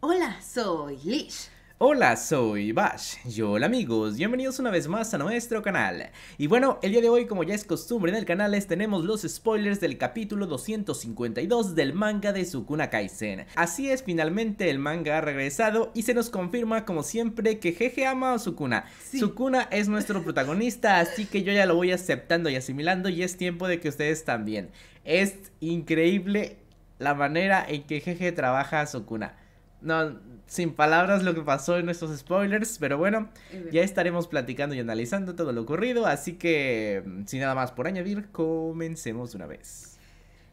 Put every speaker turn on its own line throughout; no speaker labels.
Hola, soy Lish.
Hola, soy Bash. Yo, hola amigos, bienvenidos una vez más a nuestro canal. Y bueno, el día de hoy, como ya es costumbre en el canal, les tenemos los spoilers del capítulo 252 del manga de Sukuna Kaisen. Así es, finalmente el manga ha regresado y se nos confirma, como siempre, que Jeje ama a Sukuna. Sukuna es nuestro protagonista, así que yo ya lo voy aceptando y asimilando y es tiempo de que ustedes también. Es increíble la manera en que Jeje trabaja a Sukuna no, sin palabras lo que pasó en nuestros spoilers, pero bueno, ya estaremos platicando y analizando todo lo ocurrido, así que mm, sin nada más por añadir, comencemos de una vez.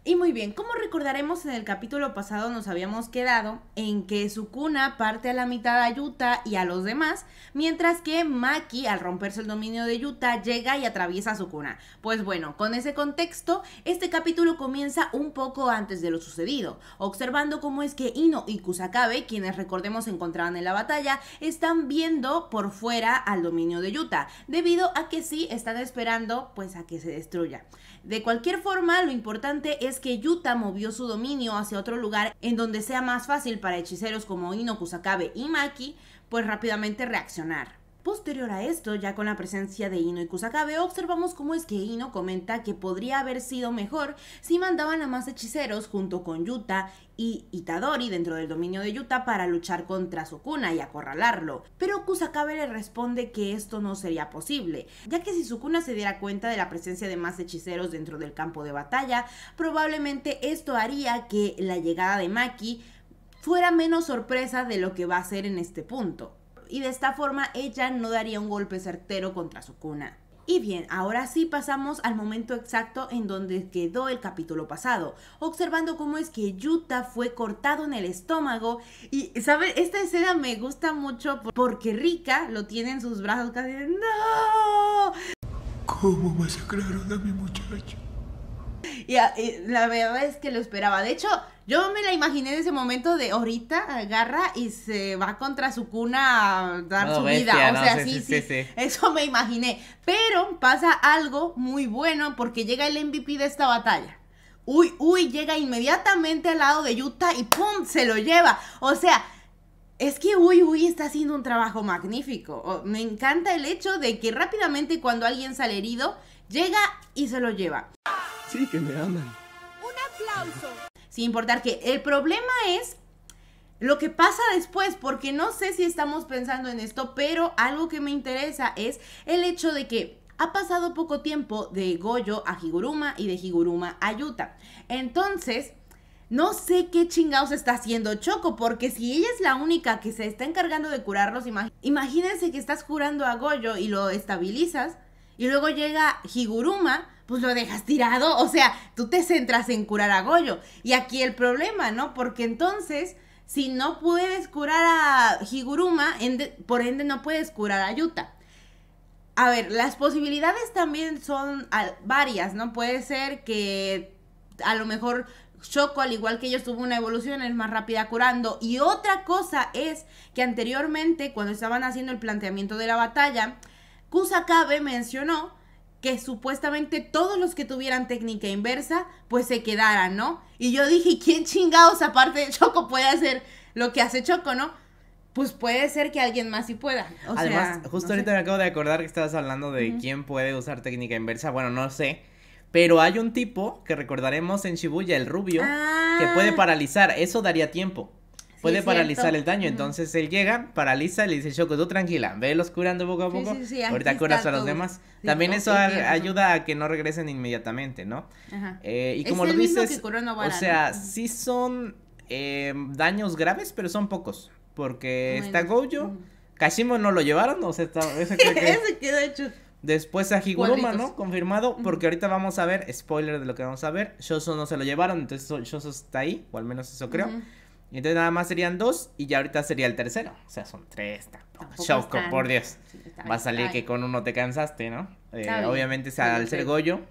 Y muy bien, como recordaremos en el capítulo pasado nos habíamos quedado en que Sukuna parte a la mitad a Yuta y a los demás, mientras que Maki al romperse el dominio de Yuta llega y atraviesa a Sukuna. Pues bueno, con ese contexto, este capítulo comienza un poco antes de lo sucedido, observando cómo es que Ino y Kusakabe, quienes recordemos encontraban en la batalla, están viendo por fuera al dominio de Yuta, debido a que sí están esperando pues a que se destruya. De cualquier forma, lo importante es que Yuta movió su dominio hacia otro lugar en donde sea más fácil para hechiceros como Ino Kusakabe y Maki, pues rápidamente reaccionar. Posterior a esto, ya con la presencia de Ino y Kusakabe, observamos cómo es que Ino comenta que podría haber sido mejor si mandaban a más hechiceros junto con Yuta y Itadori dentro del dominio de Yuta para luchar contra Sukuna y acorralarlo. Pero Kusakabe le responde que esto no sería posible, ya que si Sukuna se diera cuenta de la presencia de más hechiceros dentro del campo de batalla, probablemente esto haría que la llegada de Maki fuera menos sorpresa de lo que va a ser en este punto y de esta forma ella no daría un golpe certero contra su cuna. Y bien, ahora sí pasamos al momento exacto en donde quedó el capítulo pasado, observando cómo es que Yuta fue cortado en el estómago y, ¿sabes? Esta escena me gusta mucho porque Rika lo tiene en sus brazos casi de ¡No!
¿Cómo masacraron a mi muchacho?
Y, la verdad es que lo esperaba. De hecho, yo me la imaginé en ese momento de ahorita agarra y se va contra su cuna a dar su vida. O sea, sí sí, sí, Eso me imaginé. Pero pasa algo muy bueno porque llega el MVP de esta batalla. Uy, uy, llega inmediatamente al lado de Yuta y ¡pum! se lo lleva. O sea, es que Uy Uy está haciendo un trabajo magnífico. Me encanta el hecho de que rápidamente cuando alguien sale herido, llega y se lo lleva. Sí, que me aman. Un aplauso. Sin importar que el problema es lo que pasa después, porque no sé si estamos pensando en esto, pero algo que me interesa es el hecho de que ha pasado poco tiempo de Goyo a Higuruma y de Higuruma a Yuta. Entonces, no sé qué chingados está haciendo Choco, porque si ella es la única que se está encargando de curarlos, imagínense que estás curando a Goyo y lo estabilizas, y luego llega Higuruma pues lo dejas tirado. O sea, tú te centras en curar a Goyo. Y aquí el problema, ¿no? Porque entonces, si no puedes curar a Higuruma, por ende no puedes curar a Yuta. A ver, las posibilidades también son varias, ¿no? Puede ser que a lo mejor Shoko, al igual que ellos, tuvo una evolución, es más rápida curando. Y otra cosa es que anteriormente, cuando estaban haciendo el planteamiento de la batalla, Kusakabe mencionó que supuestamente todos los que tuvieran técnica inversa, pues se quedaran, ¿no? Y yo dije, ¿quién chingados aparte de Choco puede hacer lo que hace Choco, ¿no? Pues puede ser que alguien más sí pueda. Además,
justo ahorita me acabo de acordar que estabas hablando de quién puede usar técnica inversa. Bueno, no sé. Pero hay un tipo que recordaremos en Shibuya, el rubio, que puede ah. paralizar. Eso daría tiempo
puede paralizar el
daño. Entonces él llega, paraliza, le dice Shoko, tú tranquila, velos curando poco a poco. Ahorita curas a los demás. También eso ayuda a que no regresen inmediatamente, ¿no? y como lo dices, o sea, sí son em, daños graves, pero son pocos. Porque está Gojo, Kashimo no lo llevaron, o sea, ese quedó hecho. Después a Higuruma, ¿no? Confirmado, porque ahorita vamos a ver, spoiler de lo que vamos a ver, Shoso no se lo llevaron, entonces Shoso está ahí, o al menos eso creo. Entonces nada más serían dos y ya ahorita sería el tercero. O sea, son tres. Tampoco. por Dios. Va a salir que con uno te cansaste, ¿no? Eh, obviamente, al ser Goyo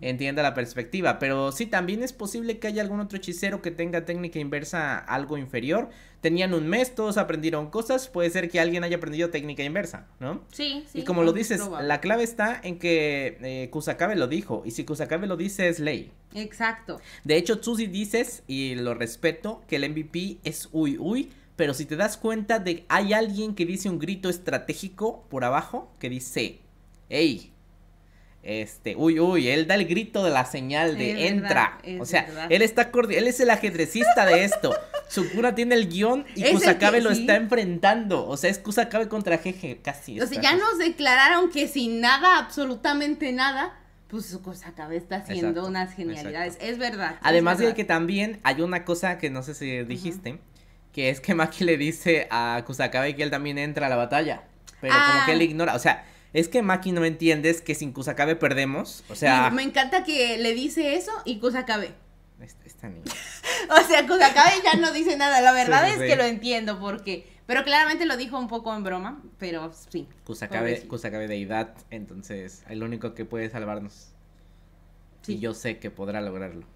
entienda la perspectiva. Pero sí, también es posible que haya algún otro hechicero que tenga técnica inversa algo inferior. Tenían un mes, todos aprendieron cosas, puede ser que alguien haya aprendido técnica inversa, ¿no?
Sí, sí. Y como lo dices,
la clave está en que eh, Kusakabe lo dijo, y si Kusakabe lo dice es ley.
Exacto.
De hecho, Susi dices, y lo respeto, que el MVP es uy uy, pero si te das cuenta de hay alguien que dice un grito estratégico por abajo que dice, hey, este, uy, uy, él da el grito de la señal de entra. o sea, él está él es el ajedrecista de esto. Sukuna tiene el guión y Kusakabe lo está enfrentando. O sea, es Kusakabe contra Jeje, casi. O sea, ya nos
declararon que sin nada, absolutamente nada, pues Kusakabe está haciendo unas genialidades. Es verdad. Además de
que también hay una cosa que no sé si dijiste, que es que Maki le dice a Kusakabe que él también entra a la batalla. Pero como ah. que él ignora. O sea, es que Maki no entiendes que sin Kusakabe perdemos. O sea. me
encanta que le dice eso y Kusakabe. Esta, niña. o sea, Kusakabe ya no dice nada. La verdad es que lo entiendo porque. Pero claramente lo dijo un poco en broma, pero sí.
Kusakabe, Kusakabe deidad, entonces el lo único que puede salvarnos. Y yo sé que podrá lograrlo.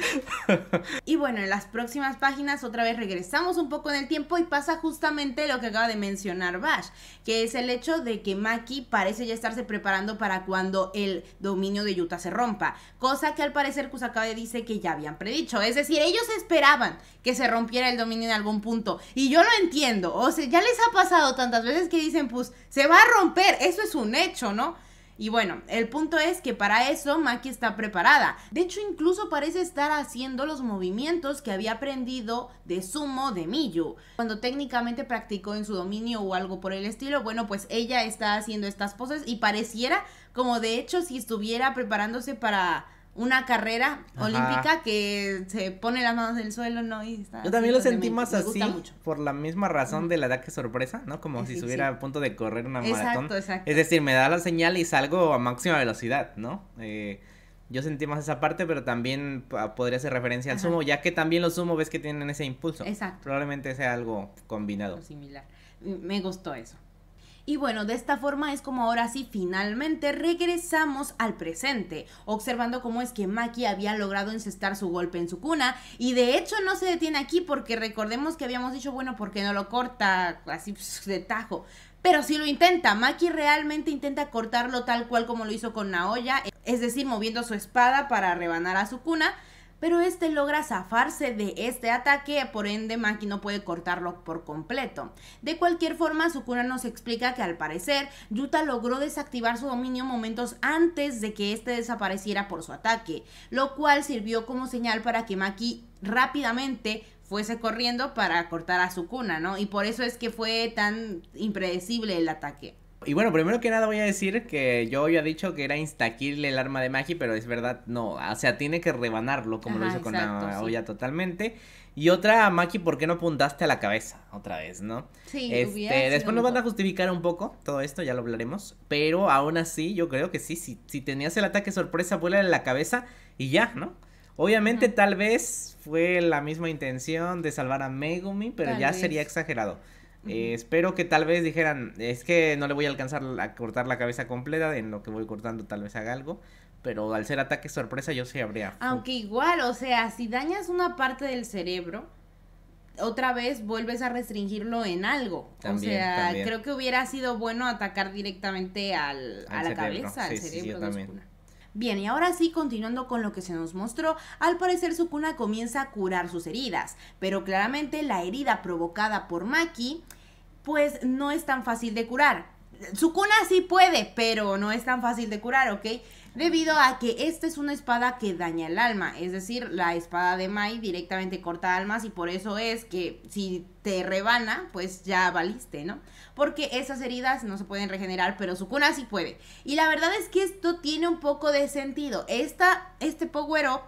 y bueno, en las próximas páginas otra vez regresamos un poco en el tiempo y pasa justamente lo que acaba de mencionar Bash, que es el hecho de que Maki parece ya estarse preparando para cuando el dominio de Utah se rompa, cosa que al parecer Kusakabe dice que ya habían predicho, es decir, ellos esperaban que se rompiera el dominio en algún punto y yo lo entiendo, o sea, ya les ha pasado tantas veces que dicen, pues se va a romper, eso es un hecho, ¿no? Y bueno, el punto es que para eso Maki está preparada. De hecho, incluso parece estar haciendo los movimientos que había aprendido de Sumo de Miyu. Cuando técnicamente practicó en su dominio o algo por el estilo, bueno, pues ella está haciendo estas poses y pareciera como de hecho si estuviera preparándose para una carrera olímpica que se pone las manos en el suelo, ¿no? Y Yo también lo sentí más así,
por la misma razón de la edad que sorpresa, ¿no? Como si estuviera a punto de correr una maratón. Es decir, me da la señal y salgo a máxima velocidad, ¿no? Eh, yo sentí más esa parte, pero también podría ser referencia al sumo, ya que también los sumo ves que tienen ese impulso. Exacto. Probablemente sea algo combinado. similar.
Me gustó eso. Y bueno, de esta forma es como ahora sí finalmente regresamos al presente, observando cómo es que Maki había logrado encestar su golpe en su cuna. Y de hecho no se detiene aquí porque recordemos que habíamos dicho, bueno, porque no lo corta así pues, de tajo? Pero si sí lo intenta, Maki realmente intenta cortarlo tal cual como lo hizo con Naoya, es decir, moviendo su espada para rebanar a su cuna pero este logra zafarse de este ataque, por ende Maki no puede cortarlo por completo. De cualquier forma, Sukuna nos explica que al parecer Yuta logró desactivar su dominio momentos antes de que este desapareciera por su ataque, lo cual sirvió como señal para que Maki rápidamente fuese corriendo para cortar a Sukuna, ¿no? Y por eso es que fue tan impredecible el ataque.
Y bueno, primero que nada voy a decir que yo había dicho que era instakill el arma de Magi, pero es verdad, no. O sea, tiene que rebanarlo, como lo hizo con la totalmente. Y otra, Maki, ¿por qué no apuntaste a la cabeza otra vez, no? Sí, este, Después nos van a justificar un poco todo esto, ya lo hablaremos. Pero aún así, yo creo que sí, si, si tenías el ataque sorpresa, vuela en la cabeza y ya, ¿no? Obviamente, tal vez fue la misma intención de salvar a Megumi, pero ya sería exagerado. Eh, espero que tal vez dijeran, es que no le voy a alcanzar a cortar la cabeza completa, en lo que voy cortando tal vez haga algo, pero al ser ataque sorpresa yo sí habría...
Aunque igual, o sea, si dañas una parte del cerebro, otra vez vuelves a restringirlo en algo. También, o sea, creo que hubiera sido bueno atacar directamente al, a la cabeza, al cerebro. Bien, y ahora sí, continuando con lo que se nos mostró, al parecer Sukuna comienza a curar sus heridas, pero claramente la herida provocada por Maki, pues no es tan fácil de curar. Sukuna sí puede, pero no es tan fácil de curar, ¿ok? debido a que esta es una espada que daña el alma, es decir, la espada de Mai directamente corta almas y por eso es que si te rebana, pues ya valiste, ¿no? Porque esas heridas no se pueden regenerar, pero su cuna sí puede. Y la verdad es que esto tiene un poco de sentido. Esta, este power up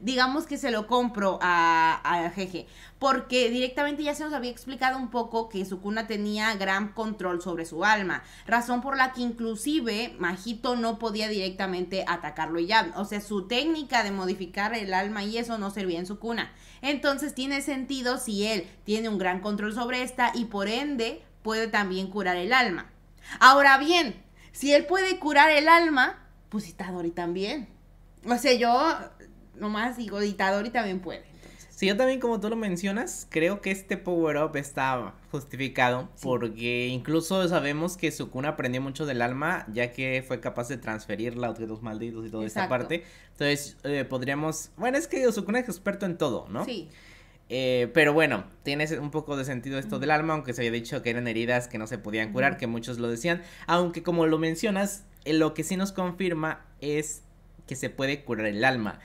digamos que se lo compro a, Jeje, porque directamente ya se nos había explicado un poco que su cuna tenía gran control sobre su alma, razón por la que inclusive Majito no podía directamente atacarlo y ya, o sea, su técnica de modificar el alma y eso no servía en su cuna. Entonces tiene sentido si él tiene un gran control sobre esta y por ende puede también curar el alma. Ahora bien, si él puede curar el alma, pues Tadori también. O sea, yo nomás digo dictador y también puede.
Sí, yo también como tú lo mencionas, creo que este power-up está justificado porque incluso sabemos que Sukuna aprendió mucho del alma ya que fue capaz de transferirla a otros malditos y toda esta parte. Entonces eh, podríamos, bueno, es que Sukuna es experto en todo, ¿no? Sí. Eh, pero bueno, tiene un poco de sentido esto del alma, aunque se había dicho que eran heridas que no se podían curar, que muchos lo decían. Aunque como lo mencionas, eh, lo que sí nos confirma es que se puede curar el alma.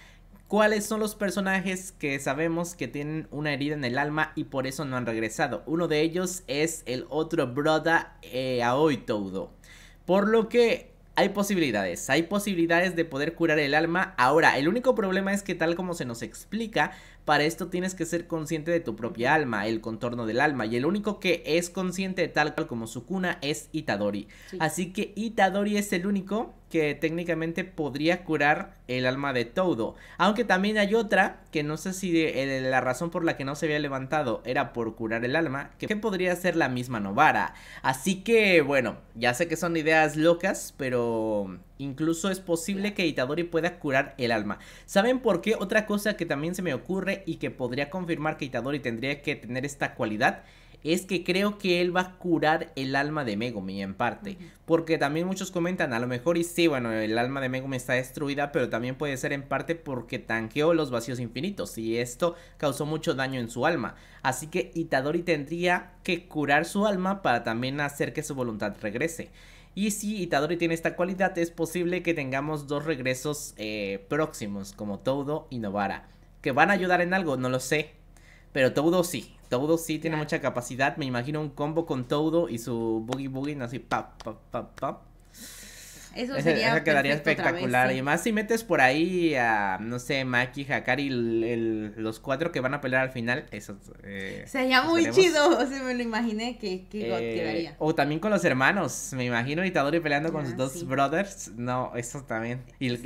¿Cuáles son los personajes que sabemos que tienen una herida en el alma y por eso no han regresado? Uno de ellos es el otro brother, eh, Aoi Todo. Por lo que hay posibilidades, hay posibilidades de poder curar el alma. Ahora, el único problema es que tal como se nos explica, para esto tienes que ser consciente de tu propia alma, el contorno del alma. Y el único que es consciente de tal cual como su cuna es Itadori. Así que Itadori es el único que técnicamente podría curar el alma de Todo. Aunque también hay otra, que no sé si eh, la razón por la que no se había levantado era por curar el alma, que, que podría ser la misma Novara. Así que, bueno, ya sé que son ideas locas, pero incluso es posible que Itadori pueda curar el alma. ¿Saben por qué? Otra cosa que también se me ocurre y que podría confirmar que Itadori tendría que tener esta cualidad es que creo que él va a curar el alma de Megumi en parte. Porque también muchos comentan, a lo mejor y sí, bueno, el alma de Megumi está destruida, pero también puede ser en parte porque tanqueó los vacíos infinitos y esto causó mucho daño en su alma. Así que Itadori tendría que curar su alma para también hacer que su voluntad regrese. Y si Itadori tiene esta cualidad, es posible que tengamos dos regresos eh, próximos, como Todo y Novara. ¿Que van a ayudar en algo? No lo sé. Pero Todo sí. Todo sí tiene mucha capacidad. Me imagino un combo con Todo y su Boogie Boogie, así pap, pap,
eso sería eso quedaría espectacular. Y
más si metes por ahí a, no sé, Maki, Hakari, los cuatro que van a pelear al final. Eso eh, sería muy chido. O
me lo imaginé que, eh, quedaría.
O también con los hermanos. Me imagino Itadori peleando con ah, sus dos brothers. No, eso también. Y,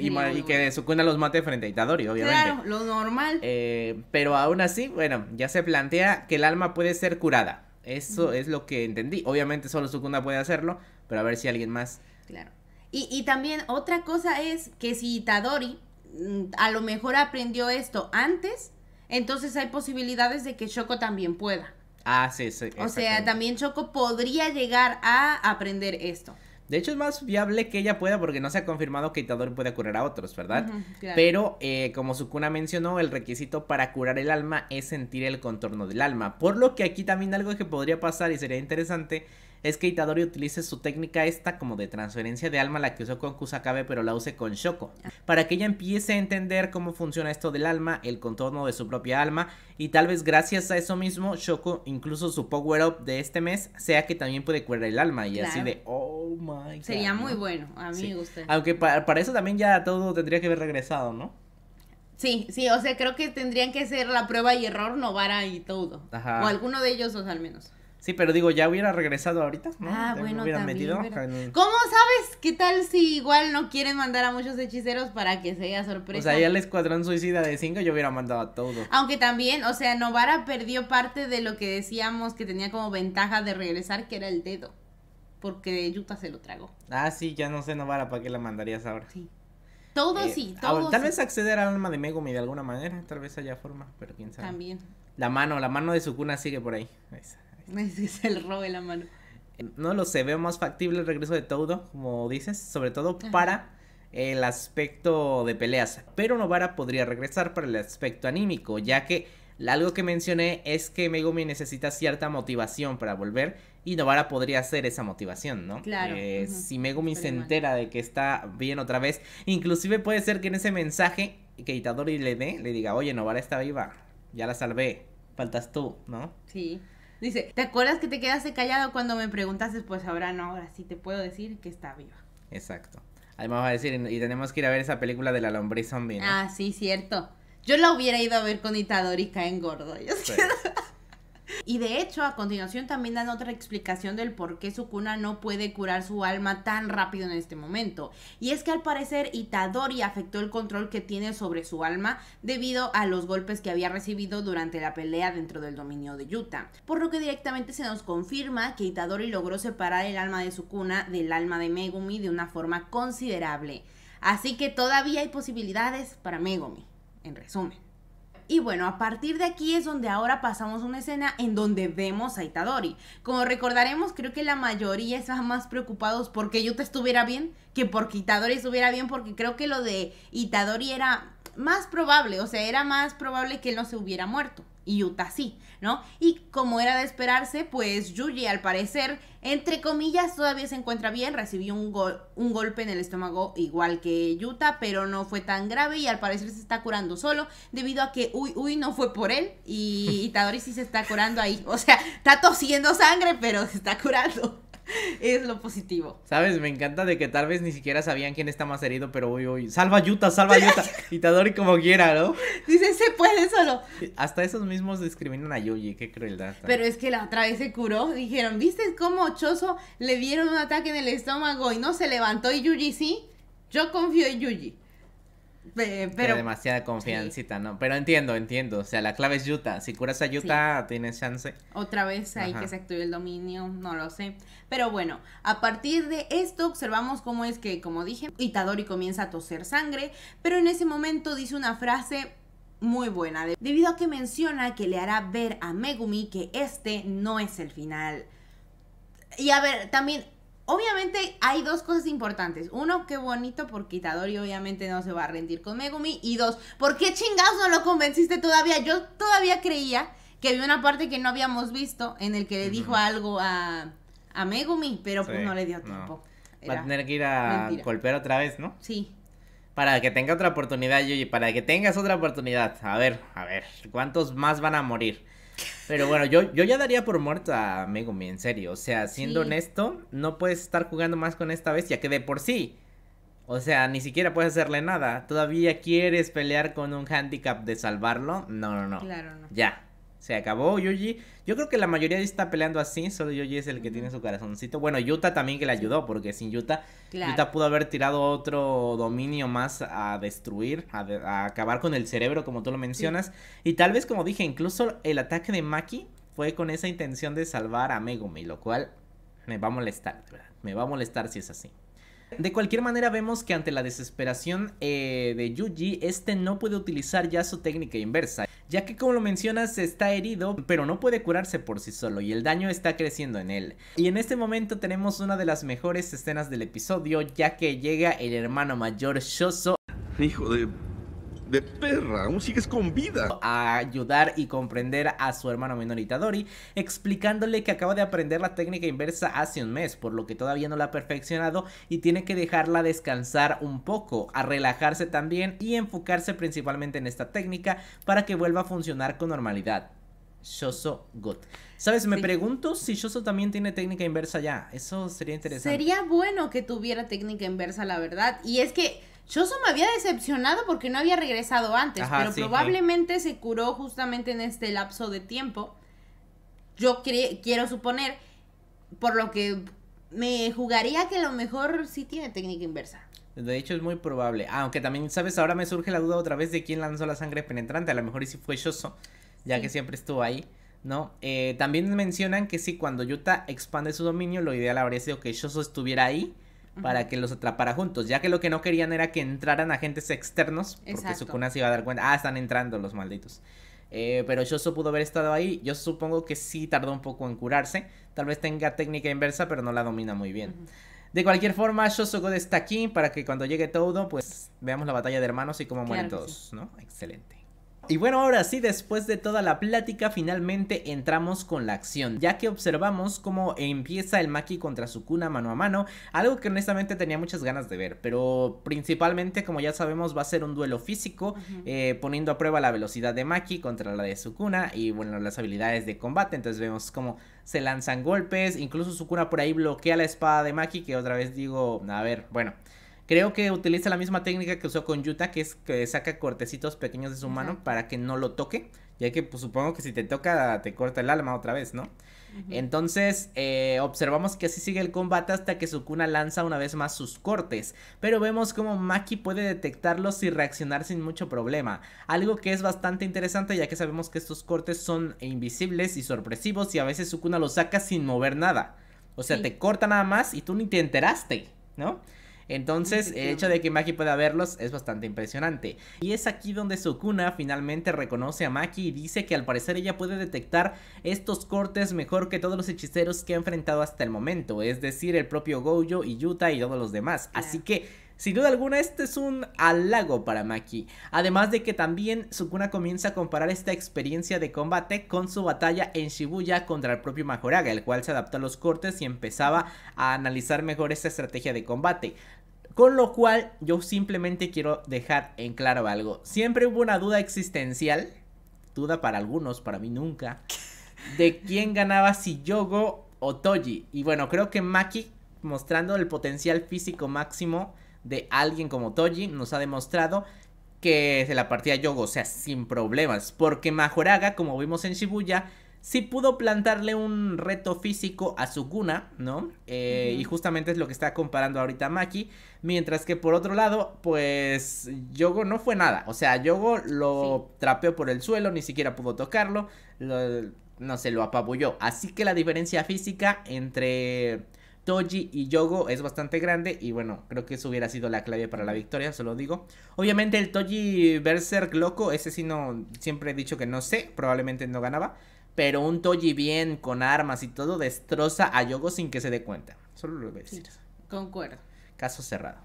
que Sukuna los mate frente a Itadori, obviamente.
Claro, lo normal.
Eh, pero aún así, bueno, ya se plantea que el alma puede ser curada. Eso es lo que entendí. Obviamente solo Sukuna puede hacerlo, pero a ver si alguien más. Claro.
Y, también otra cosa es que si Itadori mm, a lo mejor aprendió esto antes, entonces hay posibilidades de que Shoko también pueda.
Ah, sí, sí. O sea,
también Choco podría llegar a aprender esto.
De hecho, es más viable que ella pueda porque no se ha confirmado que Itadori pueda curar a otros, ¿verdad? Pero, eh, como Sukuna mencionó, el requisito para curar el alma es sentir el contorno del alma. Por lo que aquí también algo que podría pasar y sería interesante es que Itadori utilice su técnica esta como de transferencia de alma, la que usó con Kusakabe, pero la use con Shoko, ah. para que ella empiece a entender cómo funciona esto del alma, el contorno de su propia alma, y tal vez gracias a eso mismo, Shoko, incluso su power up de este mes, sea que también puede curar el alma, y así de, oh
my God. Sería muy bueno, a mí me gusta.
Aunque para, eso también ya todo tendría que haber regresado,
¿no? Sí, sí, o sea, creo que tendrían que ser la prueba y error, Novara y todo.
O alguno
de ellos dos al menos.
Sí, pero digo, ya hubiera regresado ahorita,
¿no? Ah, bueno, ¿Cómo sabes qué tal si igual no quieren mandar a muchos hechiceros para que sea sorpresa? O sea, ya
el escuadrón suicida de cinco yo hubiera mandado a todo.
Aunque también, o sea, Novara perdió parte de lo que decíamos que tenía como ventaja de regresar, que era el dedo. Porque Yuta se lo tragó.
Ah, sí, ya no sé, Novara, ¿para qué la mandarías ahora? Sí.
Todo eh, sí, ah, todo Tal vez
acceder al alma de Megumi de alguna manera, tal vez haya forma, pero quién sabe. También. La mano, la mano de su cuna sigue por ahí
el robo de la mano.
No lo sé, veo más factible el regreso de Todo, como dices, sobre todo para el aspecto de peleas. Pero Novara podría regresar para el aspecto anímico, ya que algo que mencioné es que Megumi necesita cierta motivación para volver y Novara podría ser esa motivación, ¿no? Claro. Eh, si Megumi se entera de que está bien otra vez, inclusive puede ser que en ese mensaje que Itadori le dé, le diga, oye, Novara está viva, ya la salvé, faltas tú, ¿no?
Sí. Dice, ¿te acuerdas que te quedaste callado cuando me preguntaste? Pues ahora no, ahora sí te puedo decir que está viva.
Exacto. Además va a decir, y tenemos que ir a ver esa película de la lombriz zombie, Ah,
sí, cierto. Yo la hubiera ido a ver con Itadori en gordo. Yo y de hecho, a continuación también dan otra explicación del por qué Sukuna no puede curar su alma tan rápido en este momento. Y es que al parecer Itadori afectó el control que tiene sobre su alma debido a los golpes que había recibido durante la pelea dentro del dominio de Yuta. Por lo que directamente se nos confirma que Itadori logró separar el alma de Sukuna del alma de Megumi de una forma considerable. Así que todavía hay posibilidades para Megumi, en resumen. Y bueno, a partir de aquí es donde ahora pasamos una escena en donde vemos a Itadori. Como recordaremos, creo que la mayoría está más preocupados porque Yuta estuviera bien que porque Itadori estuviera bien, porque creo que lo de Itadori era más probable, o sea, era más probable que él no se hubiera muerto y Utah sí, ¿no? Y como era de esperarse, pues Yuji al parecer, entre comillas, todavía se encuentra bien, recibió un, un golpe en el estómago igual que Yuta, pero no fue tan grave y al parecer se está curando solo debido a que Uy Uy no fue por él y Itadori sí se está curando ahí, o sea, está tosiendo sangre, pero se está curando. es lo positivo.
¿Sabes? Me encanta de que tal vez ni siquiera sabían quién está más herido, pero hoy, hoy, salva Yuta, salva Yuta, y Tadori como quiera, ¿no? Dice, se puede solo. Hasta esos mismos discriminan a Yuji, qué crueldad. Pero
es que la otra vez se curó, dijeron, ¿viste cómo Choso le dieron un ataque en el estómago y no se levantó y Yuji sí? Yo confío en Yuji pero...
demasiada confiancita, ¿no? Pero entiendo, entiendo. O sea, la clave es Yuta. Si curas a Yuta, tienes chance.
Otra vez hay que se el dominio, no lo sé. Pero bueno, a partir de esto observamos cómo es que, como dije, Itadori comienza a toser sangre, pero en ese momento dice una frase muy buena, debido a que menciona que le hará ver a Megumi que este no es el final. Y a ver, también Obviamente hay dos cosas importantes. Uno, qué bonito porque y obviamente no se va a rendir con Megumi. Y dos, ¿por qué chingados no lo convenciste todavía? Yo todavía creía que había una parte que no habíamos visto en el que le dijo algo a, Megumi, pero pues no le dio tiempo. Va a tener
que ir a golpear otra vez, ¿no? Sí. Para que tenga otra oportunidad, Yuji, para que tengas otra oportunidad. A ver, a ver, ¿cuántos más van a morir? Pero bueno, yo, yo ya daría por muerta a Megumi, en serio. O sea, siendo honesto, no puedes estar jugando más con esta bestia que de por sí. O sea, ni siquiera puedes hacerle nada. ¿Todavía quieres pelear con un handicap de salvarlo? No, no, no. Claro, no. Ya, se acabó Yuji. Yo creo que la mayoría está peleando así. Solo Yuji es el que tiene su corazoncito. Bueno, Yuta también que le ayudó. Porque sin Yuta, Yuta pudo haber tirado otro dominio más a destruir. A, acabar con el cerebro, como tú lo mencionas. Y tal vez, como dije, incluso el ataque de Maki fue con esa intención de salvar a Megumi. Lo cual me va a molestar, Me va a molestar si es así. De cualquier manera vemos que ante la desesperación eh, de Yuji, este no puede utilizar ya su técnica inversa, ya que como lo mencionas está herido, pero no puede curarse por sí solo y el daño está creciendo en él. Y en este momento tenemos una de las mejores escenas del episodio, ya que llega el hermano mayor Shoso. Hijo de de perra, aún sigues con vida. A ayudar y comprender a su hermano menor Itadori, explicándole que acaba de aprender la técnica inversa hace un mes, por lo que todavía no la ha perfeccionado y tiene que dejarla descansar un poco, a relajarse también y enfocarse principalmente en esta técnica para que vuelva a funcionar con normalidad. Shoso good Sabes, me pregunto si Shoso también tiene técnica inversa ya. Eso sería interesante. Sería
bueno que tuviera técnica inversa, la verdad. Y es que Shoso me había decepcionado porque no había regresado antes, pero probablemente se curó justamente en este lapso de tiempo. Yo quiero suponer, por lo que me jugaría que a lo mejor sí tiene técnica inversa.
De hecho es muy probable. aunque también, ¿sabes? Ahora me surge la duda otra vez de quién lanzó la sangre penetrante. A lo mejor y si fue Shoso, ya que siempre estuvo ahí. ¿no? Eh, también mencionan que sí, cuando Yuta expande su dominio, lo ideal habría sido que Shoso estuviera ahí para que los atrapara juntos, ya que lo que no querían era que entraran agentes externos, porque Sukuna se iba a dar cuenta, ah, están entrando los malditos. Eh, pero Shoso pudo haber estado ahí, yo supongo que sí tardó un poco en curarse, tal vez tenga técnica inversa, pero no la domina muy bien. De cualquier forma, God está aquí para que cuando llegue todo, pues veamos la batalla de hermanos y cómo mueren todos, ¿no? Excelente. Y bueno, ahora sí, después de toda la plática, finalmente entramos con la acción, ya que observamos cómo empieza el Maki contra Sukuna mano a mano, algo que honestamente tenía muchas ganas de ver, pero principalmente, como ya sabemos, va a ser un duelo físico, eh, poniendo a prueba la velocidad de Maki contra la de Sukuna y bueno, las habilidades de combate, entonces vemos cómo se lanzan golpes, incluso Sukuna por ahí bloquea la espada de Maki, que otra vez digo, a ver, bueno... Creo que utiliza la misma técnica que usó con Yuta, que es que saca cortecitos pequeños de su mano para que no lo toque, ya que pues, supongo que si te toca te corta el alma otra vez, ¿no? Entonces eh, observamos que así sigue el combate hasta que Sukuna lanza una vez más sus cortes, pero vemos cómo Maki puede detectarlos y reaccionar sin mucho problema, algo que es bastante interesante ya que sabemos que estos cortes son invisibles y sorpresivos y a veces Sukuna los saca sin mover nada, o sea te corta nada más y tú ni te enteraste, ¿no? Entonces, el hecho de que Maki pueda verlos es bastante impresionante. Y es aquí donde Sukuna finalmente reconoce a Maki y dice que al parecer ella puede detectar estos cortes mejor que todos los hechiceros que ha enfrentado hasta el momento, es decir, el propio Gojo y Yuta y todos los demás. Así que sin duda alguna, este es un halago para Maki. Además de que también Sukuna comienza a comparar esta experiencia de combate con su batalla en Shibuya contra el propio Majoraga, el cual se adaptó a los cortes y empezaba a analizar mejor esta estrategia de combate. Con lo cual yo simplemente quiero dejar en claro algo. Siempre hubo una duda existencial, duda para algunos, para mí nunca, de quién ganaba si Yogo o Toji. Y bueno, creo que Maki, mostrando el potencial físico máximo de alguien como Toji, nos ha demostrado que se la partía Yogo, o sea, sin problemas. Porque Majoraga, como vimos en Shibuya, si pudo plantarle un reto físico a cuna ¿no? Eh, y justamente es lo que está comparando ahorita Maki. Mientras que por otro lado, pues Yogo no fue nada. O sea, Yogo lo trapeó por el suelo, ni siquiera pudo tocarlo. no se lo apabulló. Así que la diferencia física entre Toji y Yogo es bastante grande. Y bueno, creo que eso hubiera sido la clave para la victoria, se lo digo. Obviamente el Toji Berserk loco, ese sí no, siempre he dicho que no sé, probablemente no ganaba. Pero un Toji bien, con armas y todo, destroza a Yogo sin que se dé cuenta. Solo lo voy a decir. concuerdo. Caso cerrado.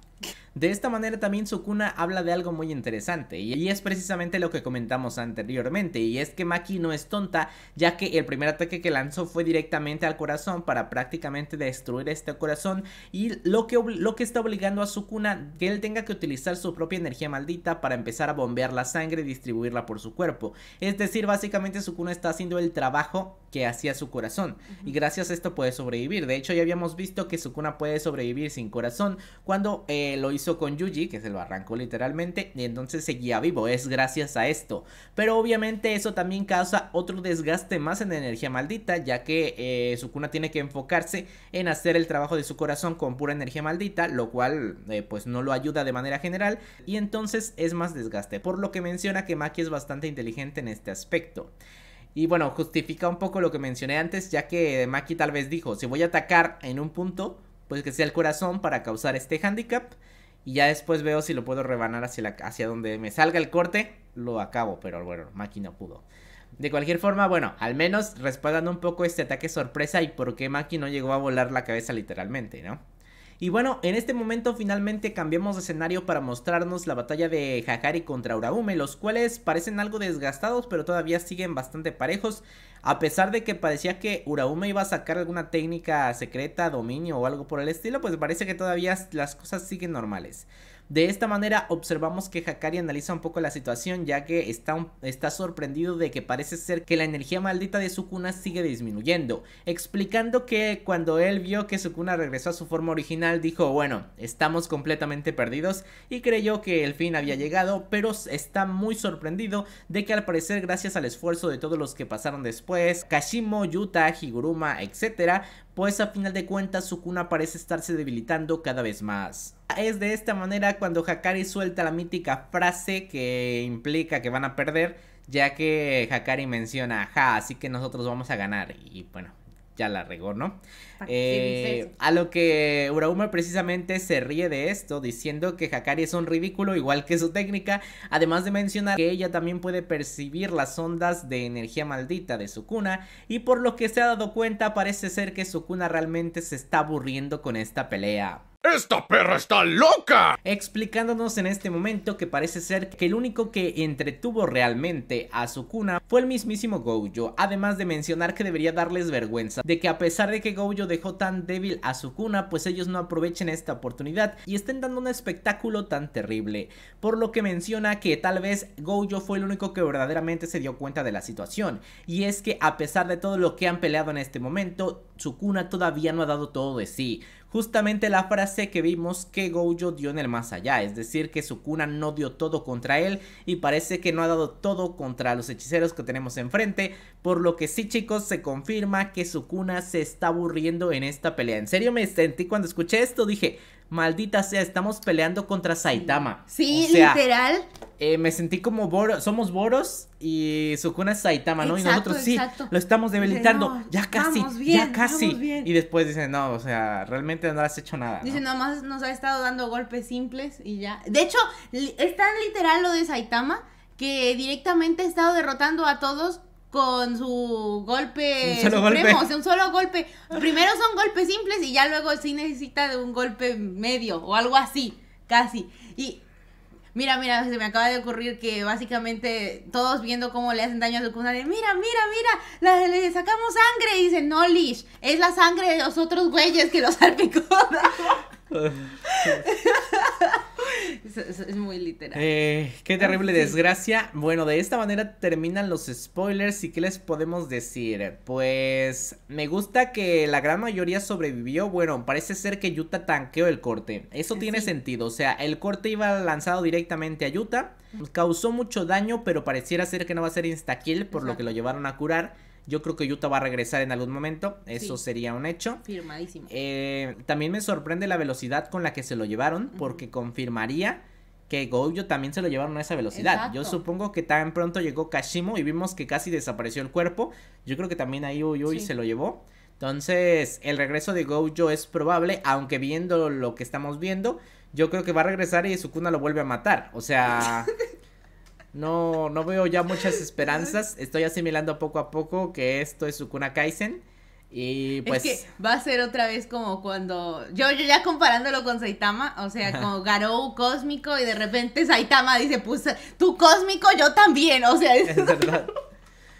De esta manera también Sukuna habla de algo muy interesante y es precisamente lo que comentamos anteriormente y es que Maki no es tonta ya que el primer ataque que lanzó fue directamente al corazón para prácticamente destruir este corazón y lo que, lo que está obligando a Sukuna que él tenga que utilizar su propia energía maldita para empezar a bombear la sangre y distribuirla por su cuerpo. Es decir, básicamente Sukuna está haciendo el trabajo que hacía su corazón y gracias a esto puede sobrevivir. De hecho ya habíamos visto que Sukuna puede sobrevivir sin corazón cuando eh, lo hizo con Yuji, que se lo arrancó literalmente, y entonces seguía vivo, es gracias a esto. Pero obviamente eso también causa otro desgaste más en la energía maldita, ya que eh, Sukuna tiene que enfocarse en hacer el trabajo de su corazón con pura energía maldita, lo cual eh, pues no lo ayuda de manera general, y entonces es más desgaste, por lo que menciona que Maki es bastante inteligente en este aspecto. Y bueno, justifica un poco lo que mencioné antes, ya que Maki tal vez dijo, si voy a atacar en un punto, pues que sea el corazón para causar este handicap. Y ya después veo si lo puedo rebanar hacia, la, hacia donde me salga el corte. Lo acabo, pero bueno, Maki no pudo. De cualquier forma, bueno, al menos respaldando un poco este ataque sorpresa y por qué Maki no llegó a volar la cabeza literalmente, ¿no? Y bueno, en este momento finalmente cambiamos de escenario para mostrarnos la batalla de Hakari contra Uraume, los cuales parecen algo desgastados pero todavía siguen bastante parejos, a pesar de que parecía que Uraume iba a sacar alguna técnica secreta, dominio o algo por el estilo, pues parece que todavía las cosas siguen normales. De esta manera observamos que Hakari analiza un poco la situación ya que está, está sorprendido de que parece ser que la energía maldita de Sukuna sigue disminuyendo, explicando que cuando él vio que Sukuna regresó a su forma original dijo bueno, estamos completamente perdidos y creyó que el fin había llegado, pero está muy sorprendido de que al parecer gracias al esfuerzo de todos los que pasaron después, Kashimo, Yuta, Higuruma, etcétera pues a final de cuentas cuna parece estarse debilitando cada vez más. Es de esta manera cuando Hakari suelta la mítica frase que implica que van a perder, ya que Hakari menciona, ajá, así que nosotros vamos a ganar, y bueno, ya la regó, ¿no? Eh, a lo que Urauma precisamente se ríe de esto, diciendo que Hakari es un ridículo igual que su técnica, además de mencionar que ella también puede percibir las ondas de energía maldita de cuna y por lo que se ha dado cuenta parece ser que su cuna realmente se está aburriendo con esta pelea. ¡Esta perra está loca! Explicándonos en este momento que parece ser que el único que entretuvo realmente a Sukuna fue el mismísimo Gojo, además de mencionar que debería darles vergüenza de que a pesar de que Gojo dejó tan débil a Sukuna, pues ellos no aprovechen esta oportunidad y estén dando un espectáculo tan terrible, por lo que menciona que tal vez Gojo fue el único que verdaderamente se dio cuenta de la situación, y es que a pesar de todo lo que han peleado en este momento, Sukuna todavía no ha dado todo de sí, justamente la frase que vimos que Gojo dio en el más allá, es decir, que Sukuna no dio todo contra él y parece que no ha dado todo contra los hechiceros que tenemos enfrente, por lo que sí chicos se confirma que Sukuna se está aburriendo en esta pelea. En serio me sentí cuando escuché esto, dije, maldita sea, estamos peleando contra Saitama. Sí, literal. Eh, me sentí como Boros, somos Boros y Sukuna es Saitama, ¿no? y nosotros sí, lo estamos debilitando,
ya casi, ya casi. Y
después dicen, no, o sea, realmente no has hecho nada. Dicen,
¿no? más nos ha estado dando golpes simples y ya. De hecho, es tan literal lo de Saitama que directamente ha estado derrotando a todos con su golpe un solo un solo golpe. Primero son golpes simples y ya luego sí necesita de un golpe medio o algo así, casi. Y mira, mira, se me acaba de ocurrir que básicamente todos viendo cómo le hacen daño a su cuna, de mira, mira, mira, la, le sacamos sangre y dicen, no, Lish, es la sangre de los otros güeyes que los salpicó. es, es, muy literal.
Eh, qué terrible desgracia. Bueno, de esta manera terminan los spoilers y qué les podemos decir. Pues me gusta que la gran mayoría sobrevivió. Bueno, parece ser que Yuta tanqueó el corte. Eso tiene sentido. O sea, el corte iba lanzado directamente a Yuta Causó mucho daño, pero pareciera ser que no va a ser insta-kill, por lo que lo llevaron a curar. Yo creo que Yuta va a regresar en algún momento. Eso sería un hecho. Firmadísimo. Eh, también me sorprende la velocidad con la que se lo llevaron, porque confirmaría que Gojo también se lo llevaron a esa velocidad. Yo supongo que tan pronto llegó Kashimo y vimos que casi desapareció el cuerpo. Yo creo que también ahí Uyui se lo llevó. Entonces, el regreso de Gojo es probable, aunque viendo lo que estamos viendo, yo creo que va a regresar y Sukuna lo vuelve a matar. O sea, No, no veo ya muchas esperanzas. Estoy asimilando poco a poco que esto es Sukuna Kaisen. Y pues. que
va a ser otra vez como cuando. Yo, ya comparándolo con Saitama, o sea, como Garou cósmico, y de repente Saitama dice: Pues tú cósmico, yo también. O sea, es verdad.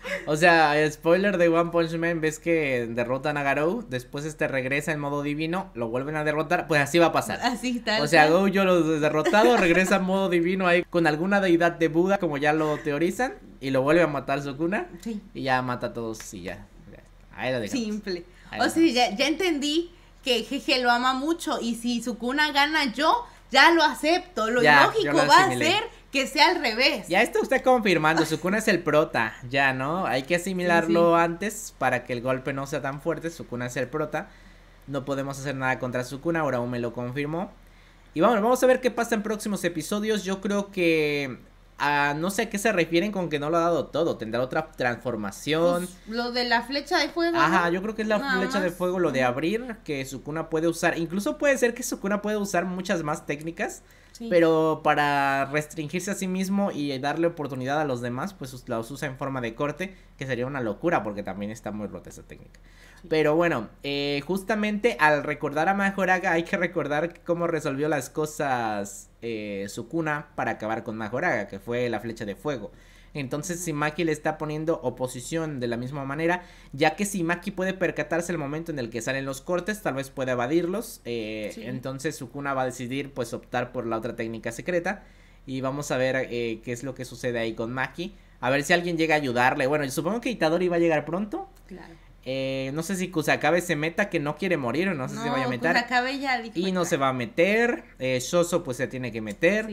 O sea, spoiler de One Punch Man, ves que derrotan a Garou, después este regresa en modo divino, lo vuelven a derrotar, pues así va a pasar.
Así está. O sea,
Garou yo lo derrotado, regresa en modo divino ahí con alguna deidad de Buda, como ya lo teorizan, y lo vuelve a matar Sukuna. Sí. Y ya mata a todos y ya.
Ahí lo dejamos. Simple. o sea, ya, entendí que Jeje lo ama mucho y si Sukuna gana yo, ya lo acepto. Lo lógico va a ser que sea al revés.
Ya está usted confirmando, Sukuna es el prota, ya, ¿no? Hay que asimilarlo antes para que el golpe no sea tan fuerte, Sukuna es el prota. No podemos hacer nada contra Sukuna, ahora aún me lo confirmó. Y vamos, vamos a ver qué pasa en próximos episodios. Yo creo que ah, no sé a qué se refieren con que no lo ha dado todo. Tendrá otra transformación.
Pues, lo de la flecha de fuego. Ajá, yo creo que es la flecha de
fuego, lo de abrir, que Sukuna puede usar. Incluso puede ser que Sukuna puede usar muchas más técnicas. Pero para restringirse a sí mismo y darle oportunidad a los demás, pues la usa en forma de corte, que sería una locura porque también está muy rota esa técnica. Pero bueno, eh, justamente al recordar a Majoraga hay que recordar cómo resolvió las cosas eh, Sukuna para acabar con Majoraga, que fue la flecha de fuego. Entonces si Maki le está poniendo oposición de la misma manera, ya que si Maki puede percatarse el momento en el que salen los cortes, tal vez pueda evadirlos. Eh, Entonces Sukuna va a decidir pues optar por la otra técnica secreta. Y vamos a ver eh, qué es lo que sucede ahí con Maki. A ver si alguien llega a ayudarle. Bueno, yo supongo que Itadori va a llegar pronto. Claro. Eh, no sé si Kusakabe se meta que no quiere morir o no sé si se vaya a meter. y no se va a meter. Eh, Shoso pues se tiene que meter.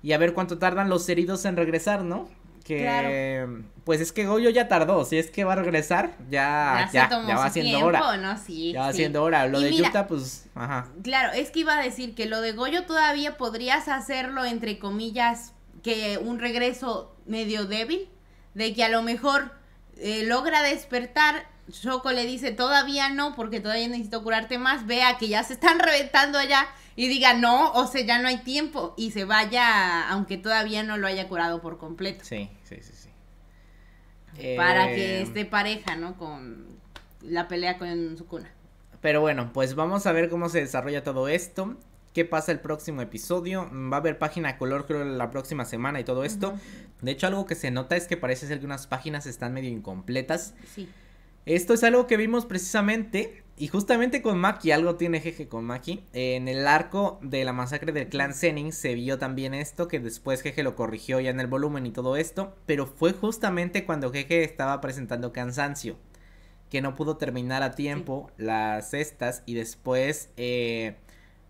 Y a ver cuánto tardan los heridos en regresar, ¿no? que claro. pues es que Goyo ya tardó, si es que va a regresar, ya ya, ya, va haciendo hora. ¿no?
Sí, ya va haciendo hora. Lo de Yuta,
pues, ajá.
Claro, es que iba a decir que lo de Goyo todavía podrías hacerlo entre comillas que un regreso medio débil, de que a lo mejor eh, logra despertar Shoko le dice, todavía no, porque todavía necesito curarte más. Vea que ya se están reventando allá y diga no, o sea, ya no hay tiempo y se vaya, aunque todavía no lo haya curado por completo.
Sí, sí, sí, sí. Para que em. esté
pareja, ¿no? Con la pelea con su cuna.
Pero bueno, pues vamos a ver cómo se desarrolla todo esto. ¿Qué pasa el próximo episodio? Va a haber página color creo la próxima semana y todo esto. De hecho, algo que se nota es que parece ser que unas páginas están medio incompletas. Sí. Esto es algo que vimos precisamente y justamente con Maki, algo tiene jeje con Maki. en el arco de la masacre del clan Senning se vio también esto, que después jeje lo corrigió ya en el volumen y todo esto. Pero fue justamente cuando jeje estaba presentando cansancio, que no pudo terminar a tiempo las cestas... y después eh,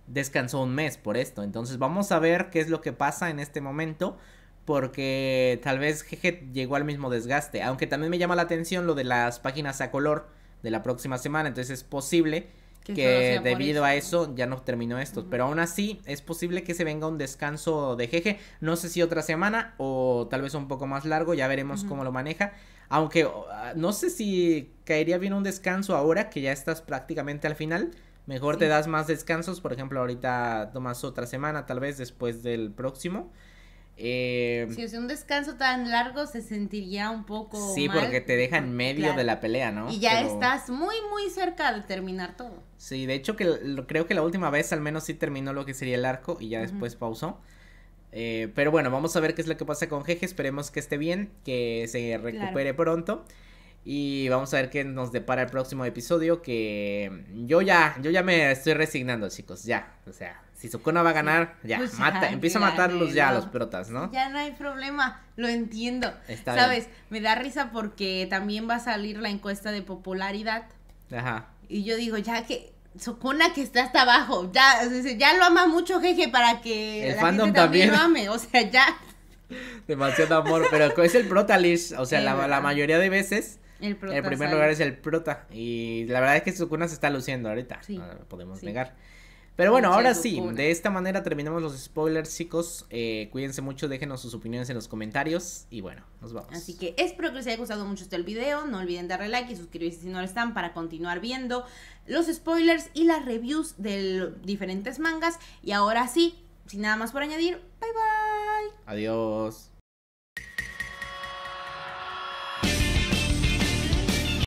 descansó un mes por esto. Entonces vamos a ver qué es lo que pasa en este momento. Porque tal vez jeje llegó al mismo desgaste. Aunque también me llama la atención lo de las páginas a color de la próxima semana. Entonces es posible que, debido a eso ya no terminó esto. Pero aún así es posible que se venga un descanso de jeje. No sé si otra semana o tal vez un poco más largo. Ya veremos cómo lo maneja. Aunque ah, no sé si caería bien un descanso ahora que ya estás prácticamente al final. Mejor te das más descansos. Por ejemplo, ahorita tomas otra semana tal vez después del próximo. Eh, si
es un descanso tan largo se sentiría un poco. Sí, porque
te deja en medio de la pelea, ¿no? Y ya estás
muy, muy cerca de terminar todo.
Sí, de hecho que creo que la última vez al menos sí terminó lo que sería el arco y ya después pausó. Eh, pero bueno, vamos a ver qué es lo que pasa con Jeje. Esperemos que esté bien, que se recupere pronto. Y vamos a ver qué nos depara el próximo episodio. Que yo ya, yo ya me estoy resignando, chicos. Ya. O sea, si Sukuna va a ganar, ya, pues mata, empieza a matarlos ya a los protas, ¿no?
Ya no hay problema, lo entiendo. Está Sabes, me da risa porque también va a salir la encuesta de popularidad. Ajá. Y yo digo, ya que Sukuna que está hasta abajo, ya, ya lo ama mucho, jeje, para que el fandom también, lo ame, o sea, ya.
Demasiado amor, pero es el protalish, o sea, la, la mayoría de veces
el, prota primer lugar es
el prota. Y la verdad es que Sukuna se está luciendo ahorita. Sí. No podemos negar. Pero bueno, ahora sí, de esta manera terminamos los spoilers, chicos. Eh, cuídense mucho, déjenos sus opiniones en los comentarios y bueno, nos vamos. Así
que espero que les haya gustado mucho este el video. No olviden darle like y suscribirse si no lo están para continuar viendo los spoilers y las reviews de diferentes mangas. Y ahora sí, sin nada más por añadir, bye
bye. Adiós.